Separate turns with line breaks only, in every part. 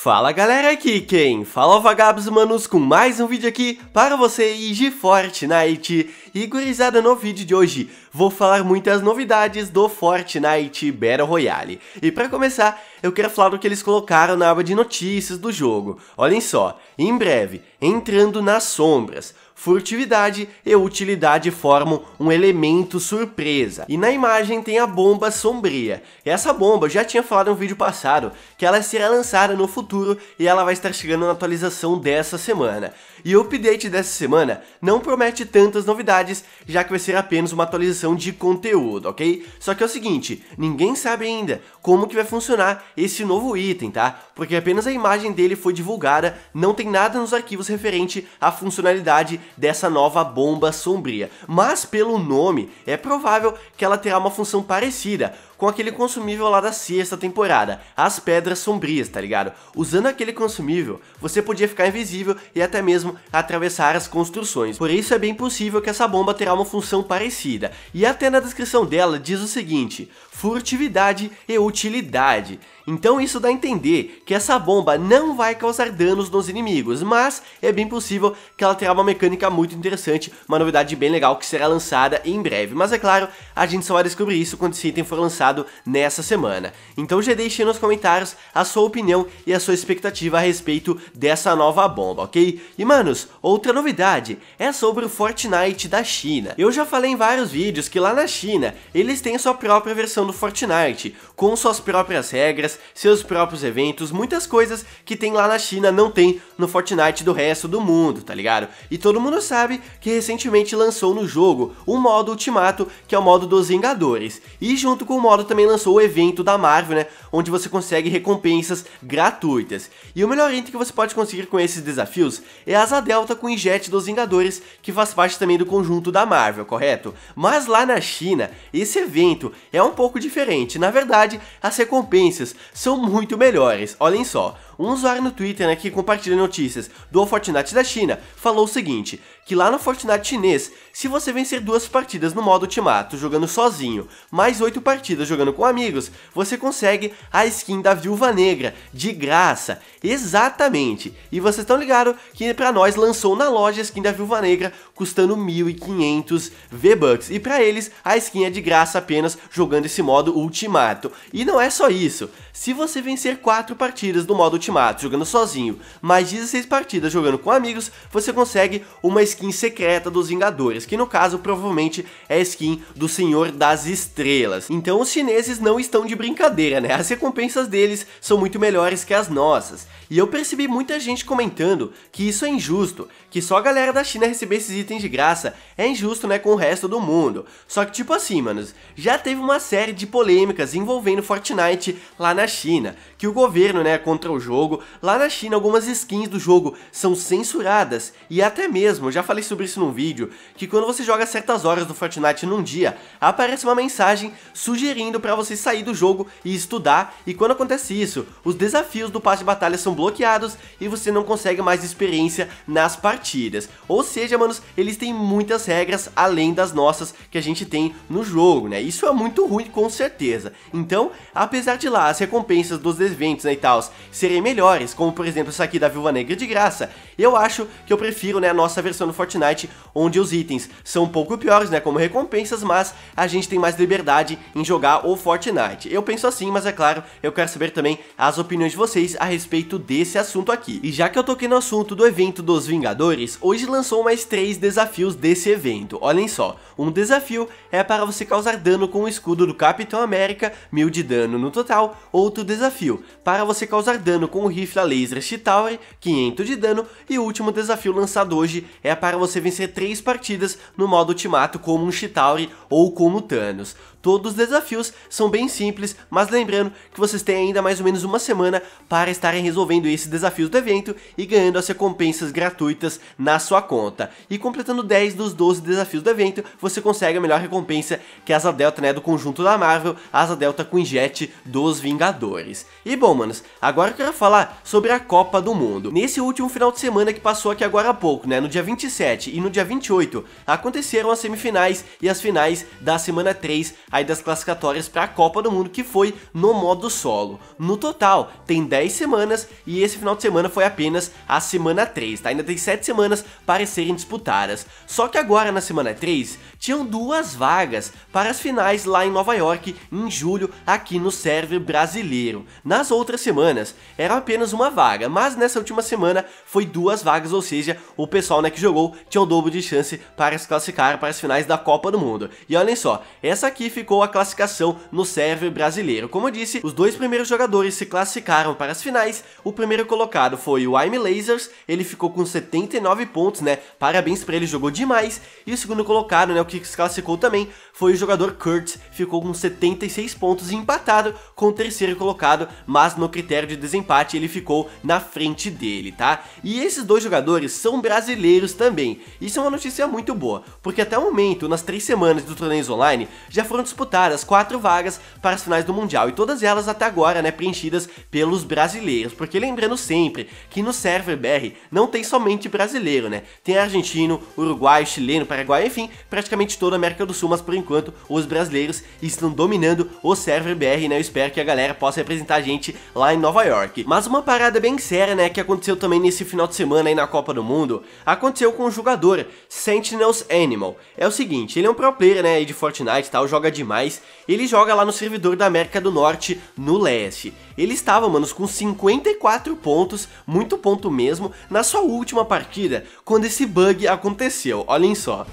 Fala galera, aqui quem? Fala o Vagabos Manos com mais um vídeo aqui para você e de Fortnite e gurizada, no vídeo de hoje vou falar muitas novidades do Fortnite Battle Royale. E para começar, eu quero falar do que eles colocaram na aba de notícias do jogo. Olhem só, em breve, entrando nas sombras, furtividade e utilidade formam um elemento surpresa. E na imagem tem a bomba sombria. Essa bomba, eu já tinha falado em um vídeo passado, que ela será lançada no futuro e ela vai estar chegando na atualização dessa semana. E o update dessa semana não promete tantas novidades, já que vai ser apenas uma atualização de conteúdo, ok? Só que é o seguinte, ninguém sabe ainda como que vai funcionar esse novo item, tá? Porque apenas a imagem dele foi divulgada, não tem nada nos arquivos referente à funcionalidade dessa nova bomba sombria. Mas pelo nome, é provável que ela terá uma função parecida, com aquele consumível lá da sexta temporada, as pedras sombrias, tá ligado? Usando aquele consumível, você podia ficar invisível e até mesmo atravessar as construções. Por isso é bem possível que essa bomba terá uma função parecida. E até na descrição dela diz o seguinte: furtividade e utilidade. Então isso dá a entender que essa bomba não vai causar danos nos inimigos, mas é bem possível que ela terá uma mecânica muito interessante, uma novidade bem legal que será lançada em breve. Mas é claro, a gente só vai descobrir isso quando esse item for lançado nessa semana. Então já deixe nos comentários a sua opinião e a sua expectativa a respeito dessa nova bomba, ok? E manos, outra novidade é sobre o Fortnite da China. Eu já falei em vários vídeos que lá na China eles têm a sua própria versão do Fortnite, com suas próprias regras, seus próprios eventos, muitas coisas que tem lá na China não tem no Fortnite do resto do mundo, tá ligado? E todo mundo sabe que recentemente lançou no jogo o um modo Ultimato, que é o modo dos Vingadores. E junto com o modo também lançou o evento da Marvel, né, onde você consegue recompensas gratuitas. E o melhor item que você pode conseguir com esses desafios é a Asa Delta com o Injet dos Vingadores, que faz parte também do conjunto da Marvel, correto? Mas lá na China, esse evento é um pouco diferente. Na verdade, as recompensas são muito melhores. Olhem só, um usuário no Twitter né, que compartilha notícias do Fortnite da China falou o seguinte, que lá no Fortnite chinês, se você vencer duas partidas no modo ultimato jogando sozinho, mais oito partidas jogando com amigos, você consegue a skin da Viúva Negra, de graça, exatamente. E vocês estão ligados que pra nós lançou na loja a skin da Viúva Negra custando 1.500 V-Bucks, e pra eles a skin é de graça apenas jogando esse modo ultimato. E não é só isso, se você vencer quatro partidas do modo ultimato, Ultimato jogando sozinho, mais 16 partidas jogando com amigos, você consegue uma skin secreta dos Vingadores, que no caso provavelmente é a skin do Senhor das Estrelas. Então os chineses não estão de brincadeira, né? As recompensas deles são muito melhores que as nossas. E eu percebi muita gente comentando que isso é injusto, que só a galera da China receber esses itens de graça é injusto, né, com o resto do mundo. Só que tipo assim, manos, já teve uma série de polêmicas envolvendo Fortnite lá na China, que o governo, né, contra o jogo jogo. Lá na China, algumas skins do jogo são censuradas e até mesmo, já falei sobre isso num vídeo, que quando você joga certas horas do Fortnite num dia, aparece uma mensagem sugerindo para você sair do jogo e estudar, e quando acontece isso, os desafios do passe de batalha são bloqueados e você não consegue mais experiência nas partidas. Ou seja, manos, eles têm muitas regras além das nossas que a gente tem no jogo, né? Isso é muito ruim com certeza. Então, apesar de lá as recompensas dos eventos né, e tal serem melhores, como por exemplo essa aqui da Viúva Negra de graça. Eu acho que eu prefiro né, a nossa versão do Fortnite, onde os itens são um pouco piores, né, como recompensas, mas a gente tem mais liberdade em jogar o Fortnite. Eu penso assim, mas é claro, eu quero saber também as opiniões de vocês a respeito desse assunto aqui. E já que eu toquei no assunto do evento dos Vingadores, hoje lançou mais três desafios desse evento. Olhem só, um desafio é para você causar dano com o escudo do Capitão América, mil de dano no total. Outro desafio, para você causar dano dano com o rifle a laser Chitauri, 500 de dano, e o último desafio lançado hoje é para você vencer 3 partidas no modo ultimato como um Chitauri ou como Thanos. Todos os desafios são bem simples, mas lembrando que vocês têm ainda mais ou menos uma semana para estarem resolvendo esses desafios do evento e ganhando as recompensas gratuitas na sua conta. E completando 10 dos 12 desafios do evento, você consegue a melhor recompensa que é a Asa Delta né, do conjunto da Marvel, a Asa Delta com Jet dos Vingadores. E bom, manos, agora eu quero falar sobre a Copa do Mundo. Nesse último final de semana que passou aqui agora há pouco, né, no dia 27 e no dia 28, aconteceram as semifinais e as finais da semana 3 aí das classificatórias para a Copa do Mundo, que foi no modo solo. No total, tem 10 semanas e esse final de semana foi apenas a semana 3, tá? Ainda tem 7 semanas para serem disputadas. Só que agora na semana 3, tinham duas vagas para as finais lá em Nova York em julho aqui no server brasileiro. Nas outras semanas, era apenas uma vaga, mas nessa última semana foi duas vagas, ou seja, o pessoal né, que jogou tinha o dobro de chance para se classificar para as finais da Copa do Mundo. E olhem só, essa aqui ficou a classificação no server brasileiro. Como eu disse, os dois primeiros jogadores se classificaram para as finais, o primeiro colocado foi o I'm Lasers, ele ficou com 79 pontos, né, parabéns para ele, jogou demais, e o segundo colocado, né, o que se classificou também, foi o jogador Kurt, ficou com 76 pontos empatado com o terceiro colocado, mas no critério de desempate ele ficou na frente dele, tá? E esses dois jogadores são brasileiros também, isso é uma notícia muito boa, porque até o momento, nas três semanas do torneios online, já foram disputar as quatro vagas para as finais do Mundial, e todas elas até agora, né, preenchidas pelos brasileiros, porque lembrando sempre que no server BR não tem somente brasileiro, né, tem argentino, uruguai, chileno, paraguai, enfim, praticamente toda a América do Sul, mas por enquanto os brasileiros estão dominando o server BR, né, eu espero que a galera possa representar a gente lá em Nova York. Mas uma parada bem séria, né, que aconteceu também nesse final de semana aí na Copa do Mundo, aconteceu com o jogador Sentinels Animal. É o seguinte, ele é um pro player, né, de Fortnite e tal, joga de demais, ele joga lá no servidor da América do Norte, no leste. Ele estava, manos, com 54 pontos, muito ponto mesmo, na sua última partida, quando esse bug aconteceu, olhem só.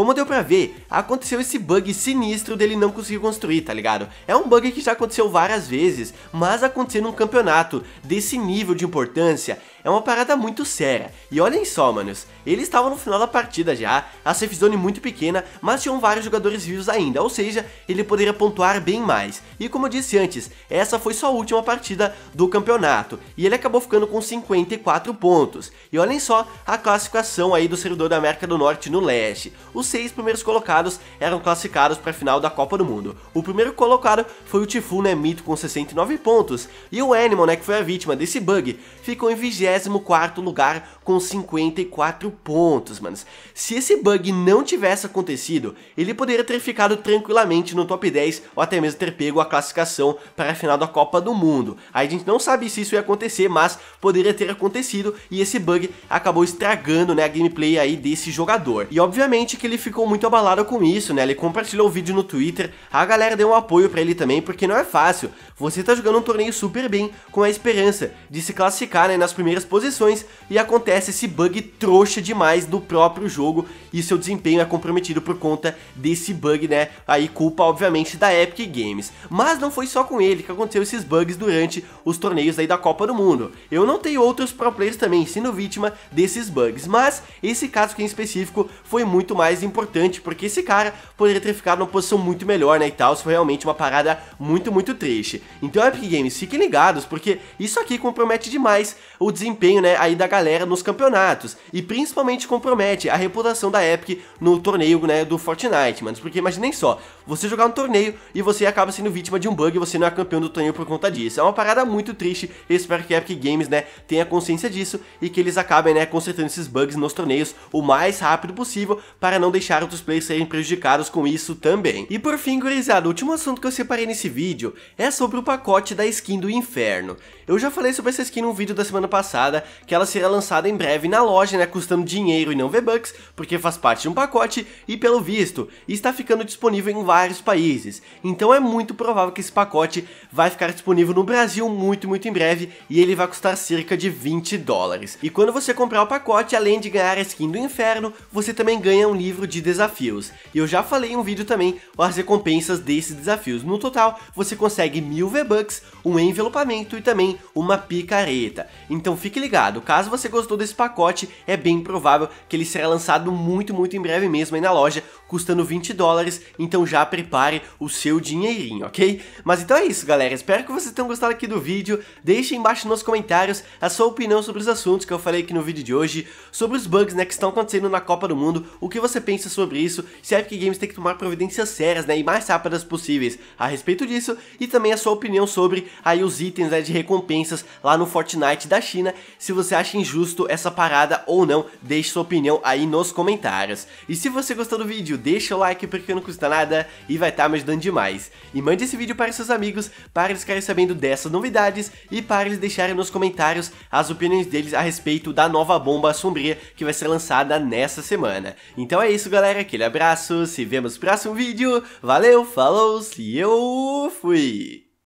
Como deu pra ver, aconteceu esse bug sinistro dele não conseguir construir, tá ligado? É um bug que já aconteceu várias vezes, mas acontecer num campeonato desse nível de importância é uma parada muito séria. E olhem só, manos, eles estavam no final da partida já, a safe zone muito pequena, mas tinham vários jogadores vivos ainda, ou seja, ele poderia pontuar bem mais. E como eu disse antes, essa foi sua última partida do campeonato, e ele acabou ficando com 54 pontos. E olhem só a classificação aí do servidor da América do Norte no leste. Os seis primeiros colocados eram classificados para a final da Copa do Mundo. O primeiro colocado foi o Tifun né, Mito, com 69 pontos, e o Animal, né, que foi a vítima desse bug, ficou em 20 24 lugar com 54 pontos, manos. Se esse bug não tivesse acontecido, ele poderia ter ficado tranquilamente no top 10 ou até mesmo ter pego a classificação para a final da Copa do Mundo. A gente não sabe se isso ia acontecer, mas poderia ter acontecido e esse bug acabou estragando né, a gameplay aí desse jogador. E obviamente que ele ficou muito abalado com isso, né? Ele compartilhou o vídeo no Twitter, a galera deu um apoio para ele também, porque não é fácil. Você tá jogando um torneio super bem com a esperança de se classificar né, nas primeiras posições e acontece esse bug trouxa demais do próprio jogo e seu desempenho é comprometido por conta desse bug, né? Aí culpa, obviamente, da Epic Games. Mas não foi só com ele que aconteceu esses bugs durante os torneios aí da Copa do Mundo. Eu não tenho outros pro players também sendo vítima desses bugs, mas esse caso aqui em específico foi muito mais importante, porque esse cara poderia ter ficado numa posição muito melhor, né, e tal, isso foi realmente uma parada muito, muito triste. Então, Epic Games, fiquem ligados, porque isso aqui compromete demais o desempenho desempenho né, aí da galera nos campeonatos e principalmente compromete a reputação da Epic no torneio né, do Fortnite, mano. Porque imaginem só, você jogar um torneio e você acaba sendo vítima de um bug e você não é campeão do torneio por conta disso. É uma parada muito triste. Eu espero que a Epic Games né, tenha consciência disso e que eles acabem né, consertando esses bugs nos torneios o mais rápido possível para não deixar outros players serem prejudicados com isso também. E por fim, gurizada, o último assunto que eu separei nesse vídeo é sobre o pacote da skin do inferno. Eu já falei sobre essa skin num vídeo da semana passada lançada, que ela será lançada em breve na loja, né, custando dinheiro e não V-Bucks, porque faz parte de um pacote e pelo visto, está ficando disponível em vários países. Então é muito provável que esse pacote vai ficar disponível no Brasil muito, muito em breve e ele vai custar cerca de 20 dólares. E quando você comprar o pacote, além de ganhar a skin do inferno, você também ganha um livro de desafios. E eu já falei em um vídeo também as recompensas desses desafios. No total, você consegue mil V-Bucks, um envelopamento e também uma picareta. Então fica fique ligado, caso você gostou desse pacote, é bem provável que ele será lançado muito, muito em breve mesmo aí na loja, custando 20 dólares, então já prepare o seu dinheirinho, ok? Mas então é isso, galera, espero que vocês tenham gostado aqui do vídeo, deixe embaixo nos comentários a sua opinião sobre os assuntos que eu falei aqui no vídeo de hoje, sobre os bugs, né, que estão acontecendo na Copa do Mundo, o que você pensa sobre isso, se a Epic Games tem que tomar providências sérias, né, e mais rápidas possíveis a respeito disso, e também a sua opinião sobre aí os itens, né, de recompensas lá no Fortnite da China se você acha injusto essa parada ou não, deixe sua opinião aí nos comentários. E se você gostou do vídeo, deixa o like porque não custa nada e vai estar tá me ajudando demais. E mande esse vídeo para seus amigos para eles ficarem sabendo dessas novidades e para eles deixarem nos comentários as opiniões deles a respeito da nova bomba sombria que vai ser lançada nessa semana. Então é isso galera, aquele abraço, se vemos no próximo vídeo, valeu, falou e eu fui!